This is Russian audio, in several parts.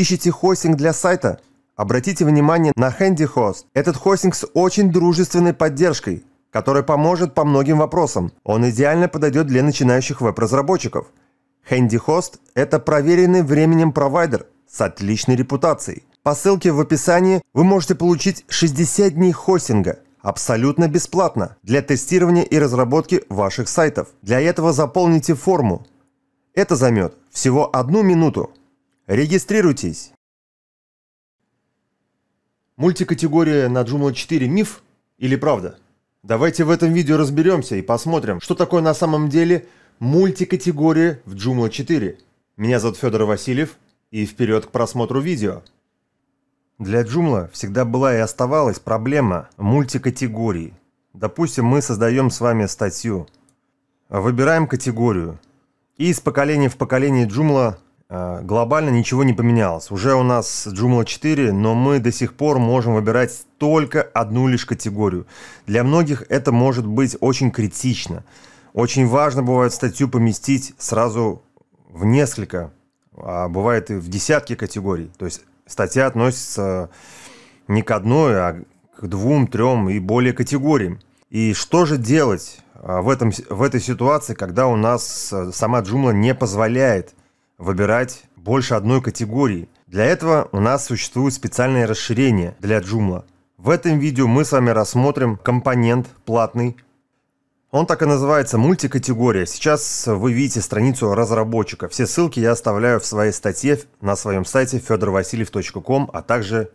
Ищете хостинг для сайта? Обратите внимание на HandyHost. Этот хостинг с очень дружественной поддержкой, которая поможет по многим вопросам. Он идеально подойдет для начинающих веб-разработчиков. HandyHost – это проверенный временем провайдер с отличной репутацией. По ссылке в описании вы можете получить 60 дней хостинга абсолютно бесплатно для тестирования и разработки ваших сайтов. Для этого заполните форму. Это займет всего одну минуту. Регистрируйтесь! Мультикатегория на Joomla 4 «Миф» или «Правда»? Давайте в этом видео разберемся и посмотрим, что такое на самом деле мультикатегория в Joomla 4. Меня зовут Федор Васильев, и вперед к просмотру видео. Для Joomla всегда была и оставалась проблема мультикатегории. Допустим, мы создаем с вами статью, выбираем категорию, и из поколения в поколение Joomla Э, глобально ничего не поменялось. Уже у нас Joomla 4, но мы до сих пор можем выбирать только одну лишь категорию. Для многих это может быть очень критично. Очень важно бывает статью поместить сразу в несколько, а бывает и в десятки категорий. То есть статья относится не к одной, а к двум, трем и более категориям. И что же делать э, в, этом, в этой ситуации, когда у нас э, сама Joomla не позволяет выбирать больше одной категории. Для этого у нас существует специальное расширение для Joomla. В этом видео мы с вами рассмотрим компонент платный. Он так и называется мультикатегория. Сейчас вы видите страницу разработчика. Все ссылки я оставляю в своей статье на своем сайте fedorvasiliev.com, а также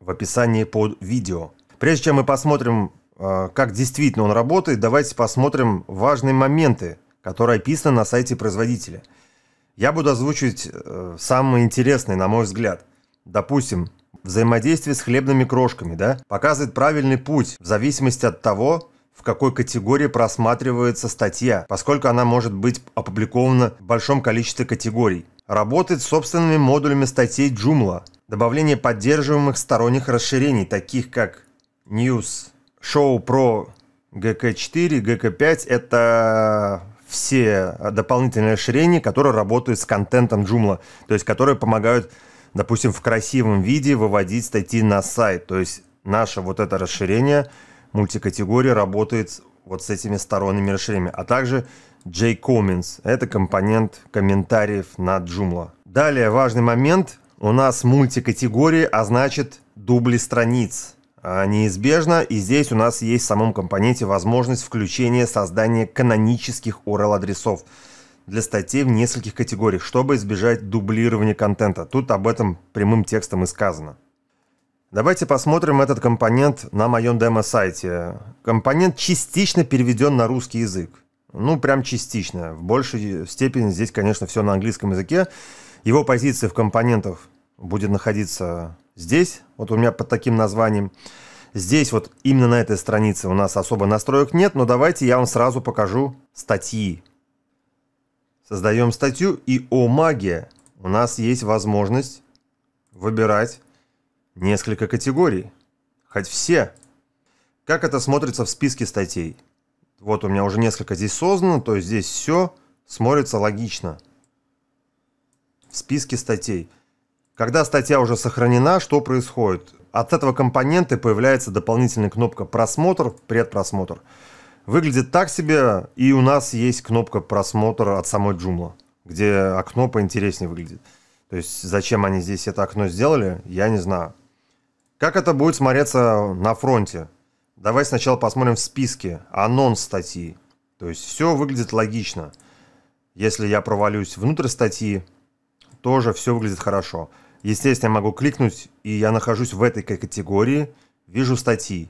в описании под видео. Прежде чем мы посмотрим, э, как действительно он работает, давайте посмотрим важные моменты, которые описаны на сайте производителя – я буду озвучивать э, самые интересные, на мой взгляд. Допустим, взаимодействие с хлебными крошками, да, показывает правильный путь в зависимости от того, в какой категории просматривается статья, поскольку она может быть опубликована в большом количестве категорий. Работает с собственными модулями статей Joomla. Добавление поддерживаемых сторонних расширений, таких как News, Show Pro, GK4, GK5 – это все э, дополнительные расширения, которые работают с контентом Joomla, то есть которые помогают, допустим, в красивом виде выводить статьи на сайт. То есть наше вот это расширение мультикатегории работает вот с этими сторонними расширениями, а также JComments. Это компонент комментариев на Joomla. Далее важный момент. У нас мультикатегории, а значит дубли страниц. А, неизбежно, и здесь у нас есть в самом компоненте возможность включения создания канонических URL-адресов для статей в нескольких категориях, чтобы избежать дублирования контента. Тут об этом прямым текстом и сказано. Давайте посмотрим этот компонент на моем демо-сайте. Компонент частично переведен на русский язык. Ну, прям частично. В большей степени здесь, конечно, все на английском языке. Его позиция в компонентах будет находиться Здесь, вот у меня под таким названием, здесь вот именно на этой странице у нас особо настроек нет, но давайте я вам сразу покажу статьи. Создаем статью и о магия. У нас есть возможность выбирать несколько категорий, хоть все. Как это смотрится в списке статей? Вот у меня уже несколько здесь создано, то есть здесь все смотрится логично. В списке статей – когда статья уже сохранена, что происходит? От этого компонента появляется дополнительная кнопка «Просмотр», «Предпросмотр». Выглядит так себе, и у нас есть кнопка «Просмотр» от самой Joomla, где окно поинтереснее выглядит. То есть зачем они здесь это окно сделали, я не знаю. Как это будет смотреться на фронте? Давай сначала посмотрим в списке анонс статьи. То есть все выглядит логично. Если я провалюсь внутрь статьи, тоже все выглядит хорошо. Естественно, я могу кликнуть, и я нахожусь в этой категории, вижу статьи.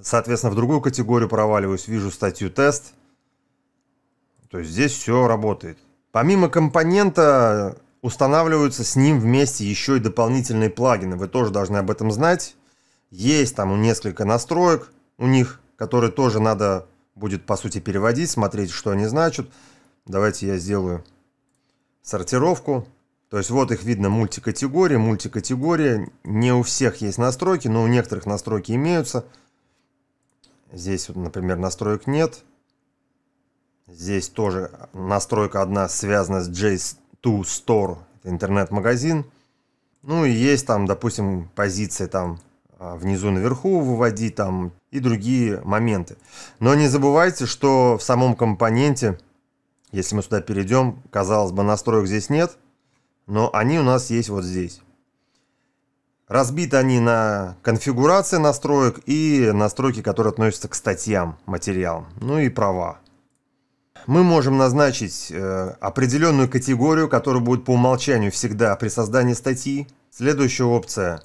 Соответственно, в другую категорию проваливаюсь, вижу статью тест. То есть здесь все работает. Помимо компонента устанавливаются с ним вместе еще и дополнительные плагины. Вы тоже должны об этом знать. Есть там несколько настроек у них, которые тоже надо будет, по сути, переводить, смотреть, что они значат. Давайте я сделаю сортировку. То есть вот их видно мультикатегория, мультикатегория. Не у всех есть настройки, но у некоторых настройки имеются. Здесь, вот, например, настроек нет. Здесь тоже настройка одна связана с J2 Store, интернет-магазин. Ну и есть там, допустим, позиции там а, внизу наверху выводи там и другие моменты. Но не забывайте, что в самом компоненте, если мы сюда перейдем, казалось бы, настроек здесь нет – но они у нас есть вот здесь. Разбиты они на конфигурации настроек и настройки, которые относятся к статьям, материалам, ну и права. Мы можем назначить э, определенную категорию, которая будет по умолчанию всегда при создании статьи. Следующая опция.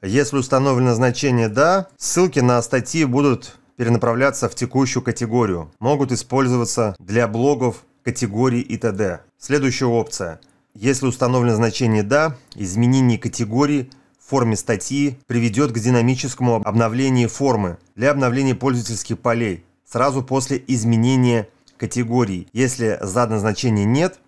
Если установлено значение «да», ссылки на статьи будут перенаправляться в текущую категорию, могут использоваться для блогов, категорий и т.д. Следующая опция – если установлено значение «да», изменение категории в форме статьи приведет к динамическому обновлению формы для обновления пользовательских полей сразу после изменения категории. Если задано значение «нет»,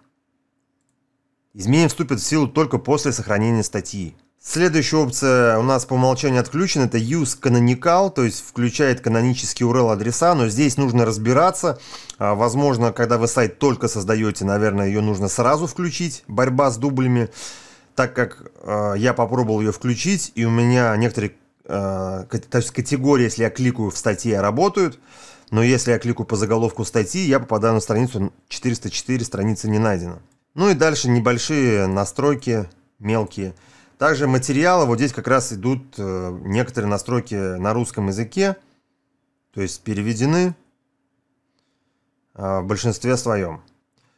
изменение вступит в силу только после сохранения статьи. Следующая опция у нас по умолчанию отключена, это use canonical, то есть включает канонический URL адреса, но здесь нужно разбираться. А, возможно, когда вы сайт только создаете, наверное, ее нужно сразу включить, борьба с дублями, так как э, я попробовал ее включить, и у меня некоторые э, категории, если я кликаю в статье, работают, но если я кликаю по заголовку статьи, я попадаю на страницу 404, страница не найдена. Ну и дальше небольшие настройки, мелкие. Также материалы, вот здесь как раз идут э, некоторые настройки на русском языке, то есть переведены а, в большинстве своем.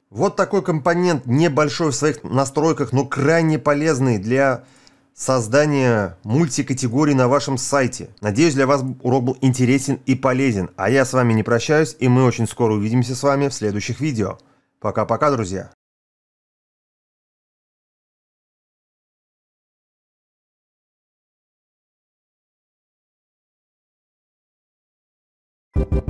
Вот такой компонент, небольшой в своих настройках, но крайне полезный для создания мультикатегорий на вашем сайте. Надеюсь, для вас урок был интересен и полезен. А я с вами не прощаюсь, и мы очень скоро увидимся с вами в следующих видео. Пока-пока, друзья! you